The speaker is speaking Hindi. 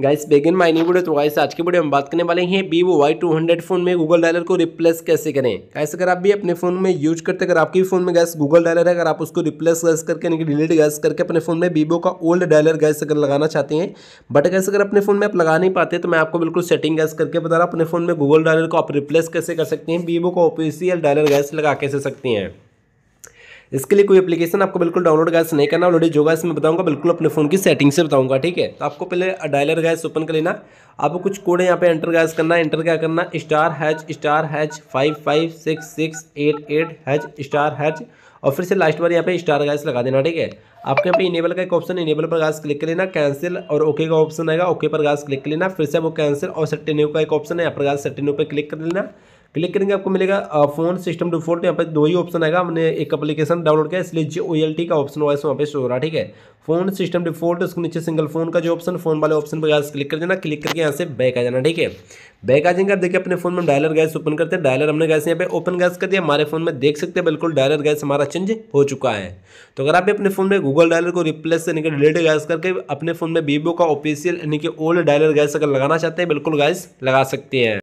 guys begin my new video तो गाइस आज के वीडियो हम बात करने वाले हैं Vivo Y two hundred phone में गूगल डायलर को रिप्लेस कैसे करें गाइस अगर आप भी अपने फोन में यूज करते अगर आपके फोन में गैस गूगल डायलर है अगर आप उसको रिप्लेस गैस करके यानी कि डिलीट गैस करके अपने फोन में वीवो का ओल्ड डायलर गैस अगर लगाना चाहते हैं बट गैस अगर अपने फोन में आप लगा नहीं पाते तो मैं आपको बिल्कुल सेटिंग गैस करके बता रहा अपने फोन में गूगल डायलर को आप रिप्लेस कैसे कर सकते हैं वीवो का ऑफिशियल डायलर गैस लगा कैसे सकते हैं इसके लिए कोई एप्लीकेशन आपको बिल्कुल डाउनलोड गैस नहीं करना ऑलरेडी जो गैस मैं बताऊंगा बिल्कुल अपने फोन की सेटिंग से बताऊंगा ठीक है तो आपको पहले डायलर गैस ओपन कर लेना आपको कुछ कोड यहाँ पे एंटर गैस करना एंटर क्या करना star hash star hash five five six six eight eight hash star hash और फिर से लास्ट बार यहाँ पे स्टार गैस लगा देना ठीक है आपके यहाँ पे इनेबल का एक ऑप्शन इनेबल पर गैस क्लिक कर लेना कैंसिल और ओके का ऑप्शन आएगा ओके पर गैस क्लिक कर लेना फिर से वो कैंसिल और सेटिन्यू का एक ऑप्शन है यहाँ पर गैस सेटिन्यू पर क्लिक कर लेना क्लिक करेंगे आपको मिलेगा फोन सिस्टम डिफॉल्ट यहाँ पर दो ही ऑप्शन आएगा हमने एक एप्लीकेशन डाउनलोड किया इसलिए जो ओ एल टी का ऑप्शन वाइस वहाँ पे शो हो रहा है ठीक है फोन सिस्टम डिफॉल्ट उसके नीचे सिंगल फोन का जो ऑप्शन फोन वाले ऑप्शन पर क्लिक कर देना क्लिक करके यहाँ से बैक आ जाना ठीक है बैक आ जाएंगे आप देखिए अपने फोन में डायलर गैस ओपन करते हैं डायलर हमने गैस यहाँ पे ओपन गैस कर दिया हमारे फोन में देख सकते हैं बिल्कुल डायलर गैस हमारा चेंज हो चुका है तो अगर आप अपने फोन में गूगल डायलर को रिप्लेस यानी कि डिलीट गैस करके अपने फोन में वीवो का ऑफिशियल यानी कि ओल्ड डायलर गैस अगर लगाना चाहते हैं बिल्कुल गैस लगा सकते हैं